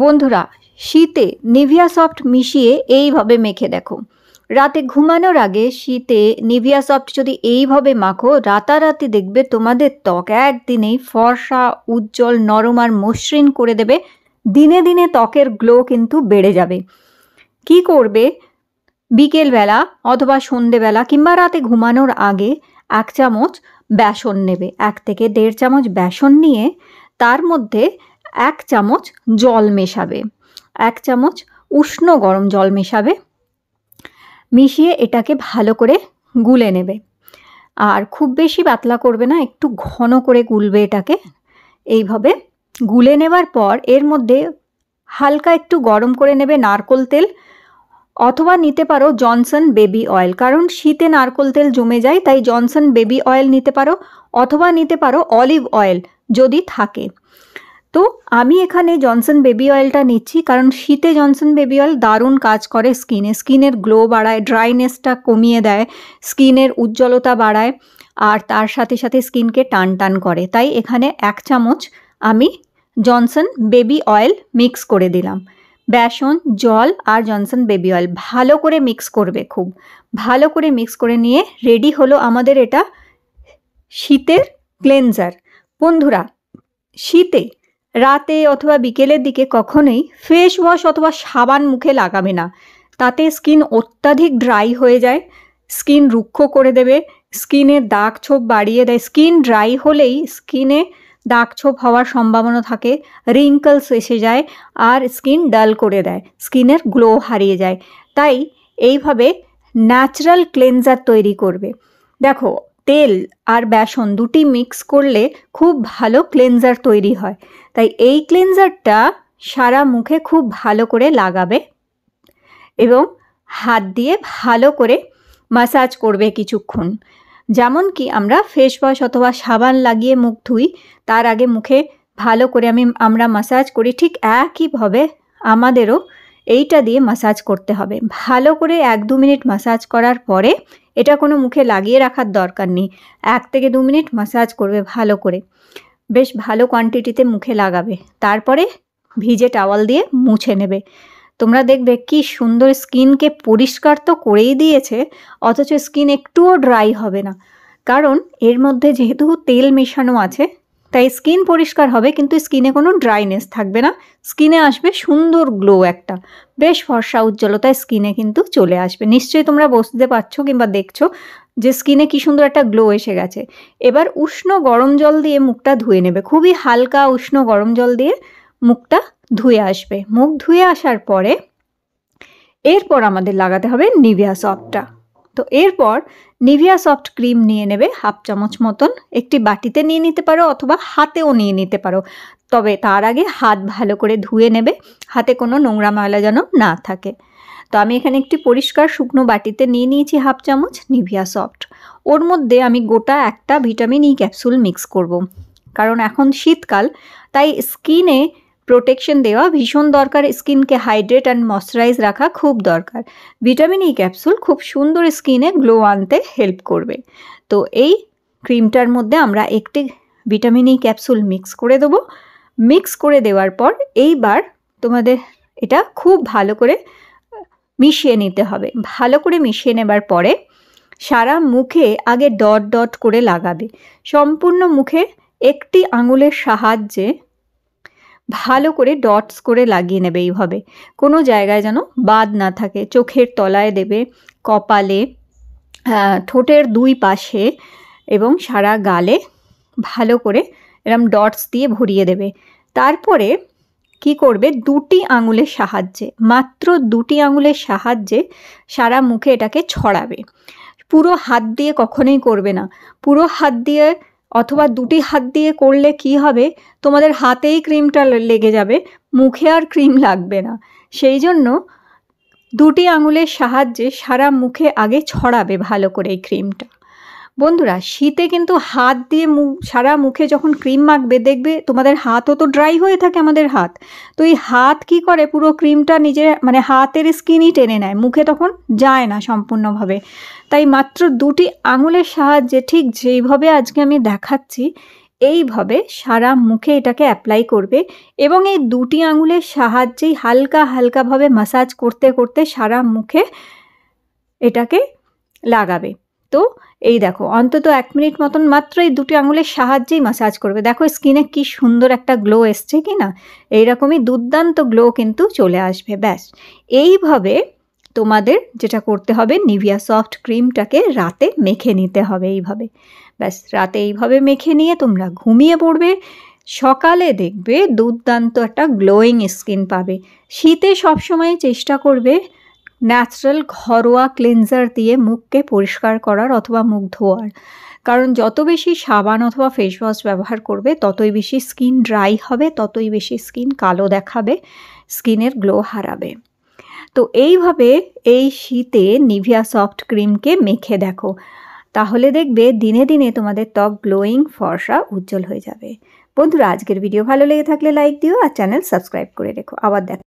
বন্ধুরা শীতে Nivea soft মিশিয়ে এইভাবে মেখে দেখো রাতে ঘুমানোর আগে শীতে নিভিয়া সফট যদি এইভাবে মাখো রাতারাতি দেখবে তোমাদের ত্বক একদিনেই ফর্সা উজ্জ্বল নরম আর মসৃণ করে দেবে দিনে দিনে ত্বকের গ্লো কিন্তু বেড়ে যাবে কি করবে বিকেলবেলা অথবা সন্ধেবেলা কিংবা রাতে ঘুমানোর আগে এক চামচ বেসন নেবে এক থেকে দেড় চামচ বেসন নিয়ে তার মধ্যে এক চামচ জল মেশাবে এক চামচ উষ্ণ গরম জল মেশাবে মিশিয়ে এটাকে ভালো করে গুলে নেবে আর খুব বেশি পাতলা করবে না একটু ঘন করে গুলবে এটাকে এইভাবে গুলে নেবার পর এর মধ্যে হালকা একটু গরম করে নেবে নারকোল তেল অথবা নিতে পারো জনসন বেবি অয়েল কারণ শীতে নারকোল তেল জমে যায় তাই জনসন বেবি অয়েল নিতে পারো অথবা নিতে পারো অলিভ অয়েল যদি থাকে তো আমি এখানে জনসন বেবি অয়েলটা নিচ্ছি কারণ শীতে জনসন বেবি অয়েল দারুণ কাজ করে স্কিনে স্কিনের গ্লো বাড়ায় ড্রাইনেসটা কমিয়ে দেয় স্কিনের উজ্জ্বলতা বাড়ায় আর তার সাথে সাথে স্কিনকে টান টান করে তাই এখানে এক চামচ আমি জনসন বেবি অয়েল মিক্স করে দিলাম বেসন জল আর জনসন বেবি অয়েল ভালো করে মিক্স করবে খুব ভালো করে মিক্স করে নিয়ে রেডি হলো আমাদের এটা শীতের ক্লেনজার বন্ধুরা শীতে রাতে অথবা বিকেলের দিকে কখনোই ফেস ওয়াশ অথবা সাবান মুখে লাগাবে না তাতে স্কিন অত্যাধিক ড্রাই হয়ে যায় স্কিন রুক্ষ করে দেবে স্কিনে দাগ ছোপ বাড়িয়ে দেয় স্কিন ড্রাই হলেই স্কিনে দাগ ছোপ হওয়ার সম্ভাবনা থাকে রিঙ্কলস এসে যায় আর স্কিন ডাল করে দেয় স্কিনের গ্লো হারিয়ে যায় তাই এইভাবে ন্যাচারাল ক্লেনজার তৈরি করবে দেখো তেল আর বেসন দুটি মিক্স করলে খুব ভালো ক্লেনজার তৈরি হয় তাই এই ক্লেনজারটা সারা মুখে খুব ভালো করে লাগাবে এবং হাত দিয়ে ভালো করে মাসাজ করবে কিছুক্ষণ যেমন কি আমরা ফেস ওয়াশ অথবা সাবান লাগিয়ে মুখ ধুই তার আগে মুখে ভালো করে আমি আমরা মাসাজ করি ঠিক একইভাবে আমাদেরও এইটা দিয়ে মাসাজ করতে হবে ভালো করে এক দু মিনিট মাসাজ করার পরে এটা কোনো মুখে লাগিয়ে রাখার দরকার নেই এক থেকে দু মিনিট মাসাজ করবে ভালো করে বেশ ভালো কোয়ান্টিটিতে মুখে লাগাবে তারপরে ভিজে টাওয়াল দিয়ে মুছে নেবে তোমরা দেখবে কি সুন্দর স্কিনকে পরিষ্কার তো করেই দিয়েছে অথচ স্কিন একটুও ড্রাই হবে না কারণ এর মধ্যে যেহেতু তেল মেশানো আছে তাই স্কিন পরিষ্কার হবে কিন্তু স্কিনে কোনো ড্রাইনেস থাকবে না স্কিনে আসবে সুন্দর গ্লো একটা বেশ ফর্সা উজ্জ্বলতায় স্কিনে কিন্তু চলে আসবে নিশ্চয়ই তোমরা বসতে পারছো কিংবা দেখছো যে স্কিনে কী সুন্দর একটা গ্লো এসে গেছে এবার উষ্ণ গরম জল দিয়ে মুখটা ধুয়ে নেবে খুবই হালকা উষ্ণ গরম জল দিয়ে মুখটা ধুয়ে আসবে মুখ ধুয়ে আসার পরে এরপর আমাদের লাগাতে হবে নিভিয়া সফটটা তো এরপর নিভিয়া সফট ক্রিম নিয়ে নেবে হাফ চামচ মতন একটি বাটিতে নিয়ে নিতে পারো অথবা হাতেও নিয়ে নিতে পারো তবে তার আগে হাত ভালো করে ধুয়ে নেবে হাতে কোনো নোংরা ময়লা যেন না থাকে তো আমি এখানে একটি পরিষ্কার শুকনো বাটিতে নিয়ে নিয়েছি হাফ চামচ নিভিয়া সফট ওর মধ্যে আমি গোটা একটা ভিটামিন ই ক্যাপসুল মিক্স করব। কারণ এখন শীতকাল তাই স্কিনে প্রোটেকশন দেওয়া ভীষণ দরকার স্কিনকে হাইড্রেট অ্যান্ড ময়শ্চারাইজ রাখা খুব দরকার ভিটামিন ই ক্যাপসুল খুব সুন্দর স্কিনে গ্লো আনতে হেল্প করবে তো এই ক্রিমটার মধ্যে আমরা একটি ভিটামিন ই ক্যাপসুল মিক্স করে দেবো মিক্স করে দেওয়ার পর এইবার তোমাদের এটা খুব ভালো করে মিশিয়ে নিতে হবে ভালো করে মিশিয়ে নেবার পরে সারা মুখে আগে ডট ডট করে লাগাবে সম্পূর্ণ মুখে একটি আঙুলের সাহায্যে ভালো করে ডটস করে লাগিয়ে নেবে এইভাবে কোনো জায়গায় যেন বাদ না থাকে চোখের তলায় দেবে কপালে ঠোঁটের দুই পাশে এবং সারা গালে ভালো করে এরম ডটস দিয়ে ভরিয়ে দেবে তারপরে কি করবে দুটি আঙুলের সাহায্যে মাত্র দুটি আঙুলের সাহায্যে সারা মুখে এটাকে ছড়াবে পুরো হাত দিয়ে কখনোই করবে না পুরো হাত দিয়ে অথবা দুটি হাত দিয়ে করলে কি হবে তোমাদের হাতেই ক্রিমটা লেগে যাবে মুখে আর ক্রিম লাগবে না সেই জন্য দুটি আঙুলের সাহায্যে সারা মুখে আগে ছড়াবে ভালো করে এই ক্রিমটা বন্ধুরা শীতে কিন্তু হাত দিয়ে মুখ সারা মুখে যখন ক্রিম মাখবে দেখবে তোমাদের হাতও তো ড্রাই হয়ে থাকে আমাদের হাত তো এই হাত কি করে পুরো ক্রিমটা নিজের মানে হাতের স্কিনই টেনে নেয় মুখে তখন যায় না সম্পূর্ণভাবে তাই মাত্র দুটি আঙুলের সাহায্যে ঠিক যেইভাবে আজকে আমি দেখাচ্ছি এইভাবে সারা মুখে এটাকে অ্যাপ্লাই করবে এবং এই দুটি আঙুলের সাহায্যেই হালকা হালকাভাবে মাসাজ করতে করতে সারা মুখে এটাকে লাগাবে তো এই দেখো অন্তত এক মিনিট মতন মাত্র এই দুটি আঙুলের সাহায্যেই মাসাজ করবে দেখো স্কিনে কি সুন্দর একটা গ্লো এসছে কি না এইরকমই দুর্দান্ত গ্লো কিন্তু চলে আসবে ব্যাস এইভাবে তোমাদের যেটা করতে হবে নিভিয়া সফট ক্রিমটাকে রাতে মেখে নিতে হবে এইভাবে ব্যাস রাতে এইভাবে মেখে নিয়ে তোমরা ঘুমিয়ে পড়বে সকালে দেখবে দুর্দান্ত একটা গ্লোয়িং স্কিন পাবে শীতে সবসময় চেষ্টা করবে ন্যাচারাল ঘরোয়া ক্লিনজার দিয়ে মুখকে পরিষ্কার করার অথবা মুখ ধোয়ার কারণ যত বেশি সাবান অথবা ফেস ওয়াশ ব্যবহার করবে ততই বেশি স্কিন ড্রাই হবে ততই বেশি স্কিন কালো দেখাবে স্কিনের গ্লো হারাবে তো এইভাবে এই শীতে নিভিয়া সফট ক্রিমকে মেখে দেখো তাহলে দেখবে দিনে দিনে তোমাদের ত্বক গ্লোয়িং ফর্সা উজ্জ্বল হয়ে যাবে বন্ধুরা আজকের ভিডিও ভালো লেগে থাকলে লাইক দিও আর চ্যানেল সাবস্ক্রাইব করে রেখো আবার দেখো